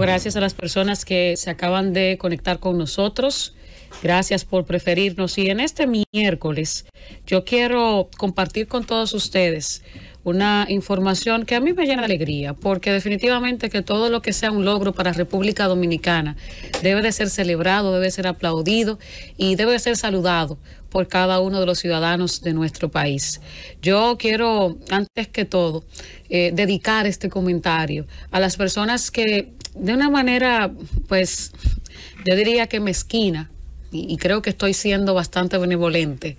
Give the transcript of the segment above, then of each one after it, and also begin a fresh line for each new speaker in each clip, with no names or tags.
Gracias a las personas que se acaban de conectar con nosotros. Gracias por preferirnos. Y en este miércoles yo quiero compartir con todos ustedes una información que a mí me llena de alegría, porque definitivamente que todo lo que sea un logro para República Dominicana debe de ser celebrado, debe ser aplaudido y debe de ser saludado por cada uno de los ciudadanos de nuestro país. Yo quiero, antes que todo, eh, dedicar este comentario a las personas que de una manera, pues, yo diría que mezquina, y, y creo que estoy siendo bastante benevolente,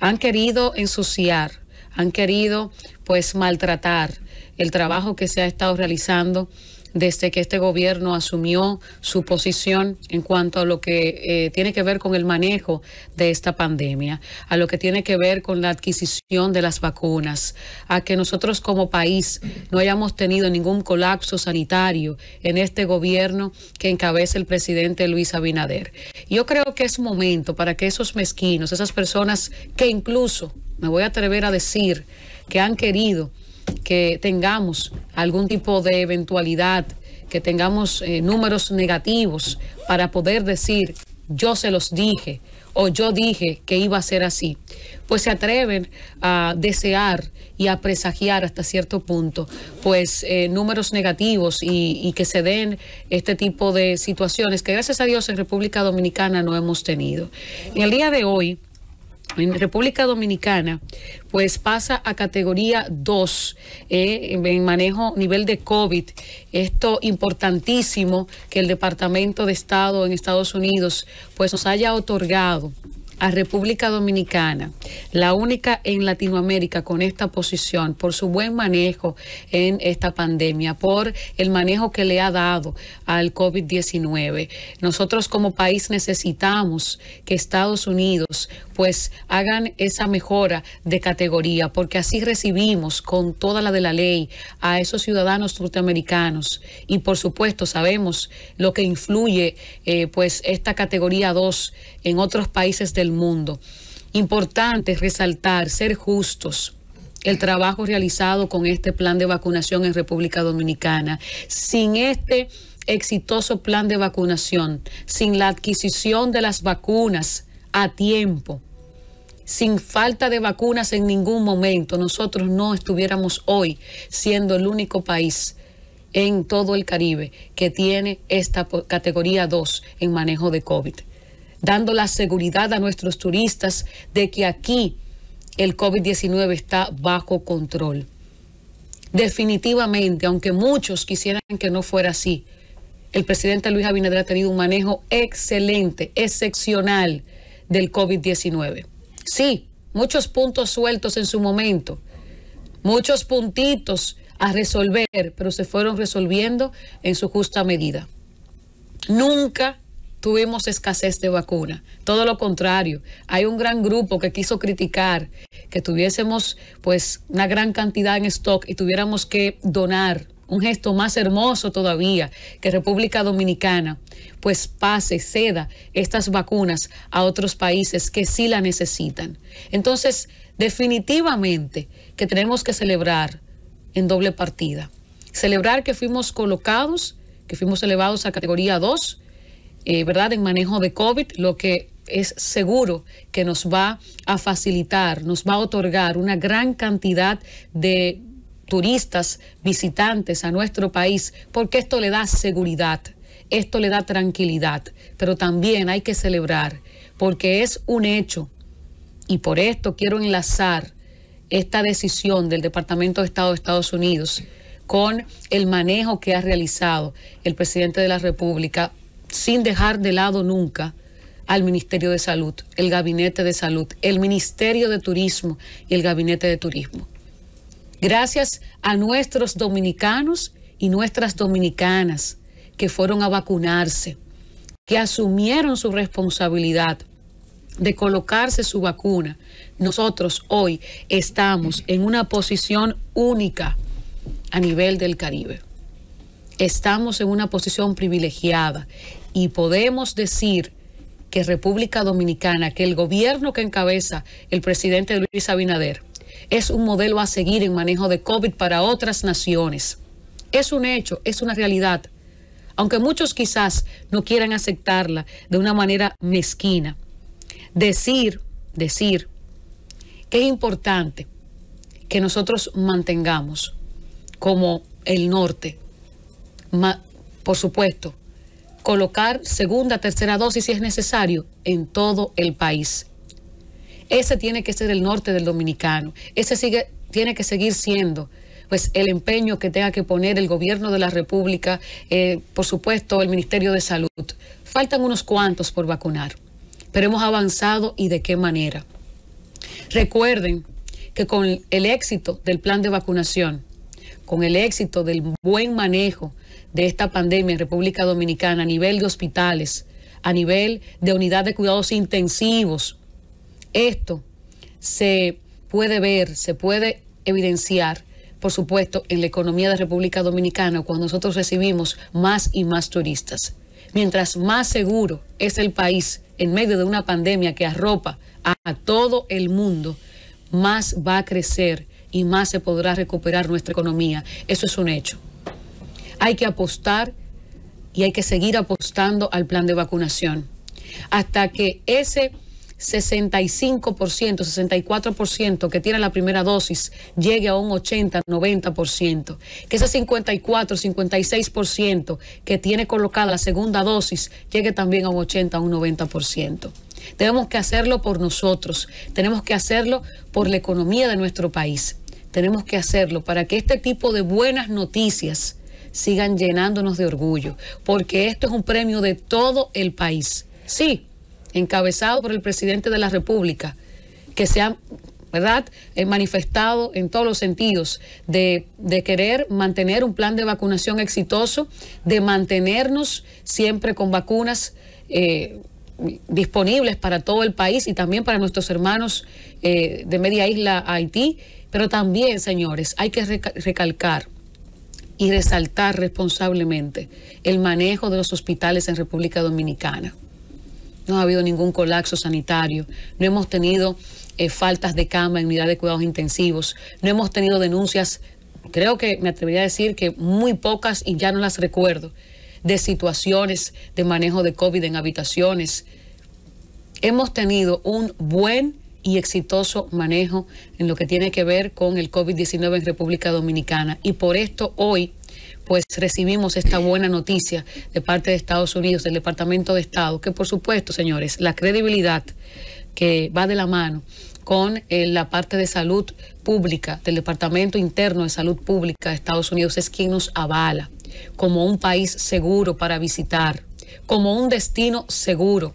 han querido ensuciar, han querido, pues, maltratar el trabajo que se ha estado realizando desde que este gobierno asumió su posición en cuanto a lo que eh, tiene que ver con el manejo de esta pandemia, a lo que tiene que ver con la adquisición de las vacunas, a que nosotros como país no hayamos tenido ningún colapso sanitario en este gobierno que encabeza el presidente Luis Abinader. Yo creo que es momento para que esos mezquinos, esas personas que incluso, me voy a atrever a decir, que han querido que tengamos algún tipo de eventualidad, que tengamos eh, números negativos para poder decir yo se los dije o yo dije que iba a ser así, pues se atreven a desear y a presagiar hasta cierto punto, pues eh, números negativos y, y, que se den este tipo de situaciones que gracias a Dios en República Dominicana no hemos tenido. En el día de hoy, en República Dominicana, pues pasa a categoría 2 eh, en manejo nivel de COVID. Esto importantísimo que el Departamento de Estado en Estados Unidos pues nos haya otorgado a República Dominicana, la única en Latinoamérica con esta posición, por su buen manejo en esta pandemia, por el manejo que le ha dado al COVID-19. Nosotros como país necesitamos que Estados Unidos pues hagan esa mejora de categoría, porque así recibimos con toda la de la ley a esos ciudadanos norteamericanos. Y por supuesto sabemos lo que influye eh, pues esta categoría 2 en otros países de mundo. Importante resaltar, ser justos, el trabajo realizado con este plan de vacunación en República Dominicana. Sin este exitoso plan de vacunación, sin la adquisición de las vacunas a tiempo, sin falta de vacunas en ningún momento, nosotros no estuviéramos hoy siendo el único país en todo el Caribe que tiene esta categoría 2 en manejo de COVID dando la seguridad a nuestros turistas de que aquí el COVID-19 está bajo control. Definitivamente, aunque muchos quisieran que no fuera así, el presidente Luis Abinader ha tenido un manejo excelente, excepcional del COVID-19. Sí, muchos puntos sueltos en su momento, muchos puntitos a resolver, pero se fueron resolviendo en su justa medida. Nunca tuvimos escasez de vacuna. Todo lo contrario, hay un gran grupo que quiso criticar que tuviésemos pues una gran cantidad en stock y tuviéramos que donar un gesto más hermoso todavía que República Dominicana, pues pase, ceda estas vacunas a otros países que sí la necesitan. Entonces, definitivamente que tenemos que celebrar en doble partida. Celebrar que fuimos colocados, que fuimos elevados a categoría 2, eh, ¿verdad?, en manejo de COVID, lo que es seguro que nos va a facilitar, nos va a otorgar una gran cantidad de turistas, visitantes a nuestro país, porque esto le da seguridad, esto le da tranquilidad, pero también hay que celebrar, porque es un hecho. Y por esto quiero enlazar esta decisión del Departamento de Estado de Estados Unidos con el manejo que ha realizado el presidente de la República sin dejar de lado nunca al Ministerio de Salud, el Gabinete de Salud, el Ministerio de Turismo y el Gabinete de Turismo. Gracias a nuestros dominicanos y nuestras dominicanas que fueron a vacunarse, que asumieron su responsabilidad de colocarse su vacuna, nosotros hoy estamos en una posición única a nivel del Caribe. Estamos en una posición privilegiada y podemos decir que República Dominicana, que el gobierno que encabeza el presidente Luis Abinader, es un modelo a seguir en manejo de COVID para otras naciones. Es un hecho, es una realidad, aunque muchos quizás no quieran aceptarla de una manera mezquina. Decir, decir, que es importante que nosotros mantengamos como el norte, por supuesto, colocar segunda, tercera dosis si es necesario en todo el país. Ese tiene que ser el norte del dominicano. Ese sigue, tiene que seguir siendo pues el empeño que tenga que poner el gobierno de la República, eh, por supuesto el Ministerio de Salud. Faltan unos cuantos por vacunar, pero hemos avanzado y de qué manera. Recuerden que con el éxito del plan de vacunación, con el éxito del buen manejo de esta pandemia en República Dominicana a nivel de hospitales, a nivel de unidad de cuidados intensivos. Esto se puede ver, se puede evidenciar, por supuesto, en la economía de República Dominicana cuando nosotros recibimos más y más turistas. Mientras más seguro es el país en medio de una pandemia que arropa a, a todo el mundo, más va a crecer y más se podrá recuperar nuestra economía. Eso es un hecho hay que apostar y hay que seguir apostando al plan de vacunación. Hasta que ese 65%, 64% que tiene la primera dosis llegue a un 80, 90%, que ese 54, 56% que tiene colocada la segunda dosis llegue también a un 80, un 90%. Tenemos que hacerlo por nosotros, tenemos que hacerlo por la economía de nuestro país, tenemos que hacerlo para que este tipo de buenas noticias sigan llenándonos de orgullo, porque esto es un premio de todo el país. Sí, encabezado por el presidente de la República, que se ha ¿verdad? Eh, manifestado en todos los sentidos de, querer mantener un plan de vacunación exitoso, de mantenernos siempre con vacunas. Eh, disponibles para todo el país y también para nuestros hermanos eh, de media isla Haití, pero también, señores, hay que recalcar y resaltar responsablemente el manejo de los hospitales en República Dominicana. No ha habido ningún colapso sanitario, no hemos tenido eh, faltas de cama en unidad de cuidados intensivos, no hemos tenido denuncias, creo que me atrevería a decir que muy pocas y ya no las recuerdo, de situaciones de manejo de COVID en habitaciones. Hemos tenido un buen y exitoso manejo en lo que tiene que ver con el COVID-19 en República Dominicana. Y por esto hoy pues recibimos esta buena noticia de parte de Estados Unidos, del Departamento de Estado, que por supuesto, señores, la credibilidad que va de la mano con eh, la parte de salud pública, del Departamento Interno de Salud Pública de Estados Unidos, es quien nos avala como un país seguro para visitar, como un destino seguro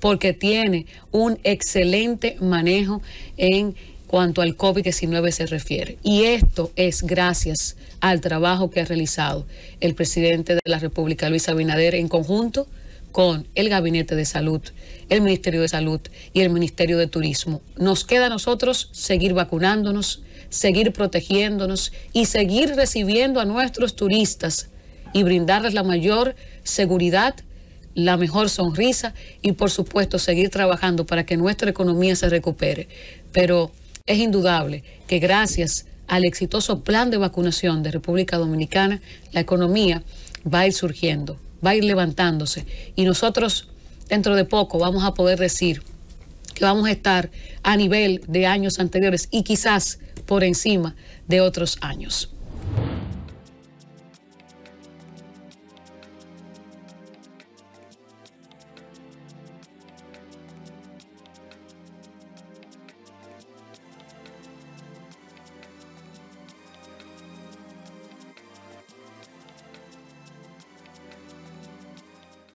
porque tiene un excelente manejo en cuanto al COVID-19 se refiere. Y esto es gracias al trabajo que ha realizado el presidente de la República, Luis Abinader, en conjunto con el Gabinete de Salud, el Ministerio de Salud y el Ministerio de Turismo. Nos queda a nosotros seguir vacunándonos, seguir protegiéndonos y seguir recibiendo a nuestros turistas y brindarles la mayor seguridad la mejor sonrisa y por supuesto seguir trabajando para que nuestra economía se recupere. Pero es indudable que gracias al exitoso plan de vacunación de República Dominicana, la economía va a ir surgiendo, va a ir levantándose y nosotros dentro de poco vamos a poder decir que vamos a estar a nivel de años anteriores y quizás por encima de otros años.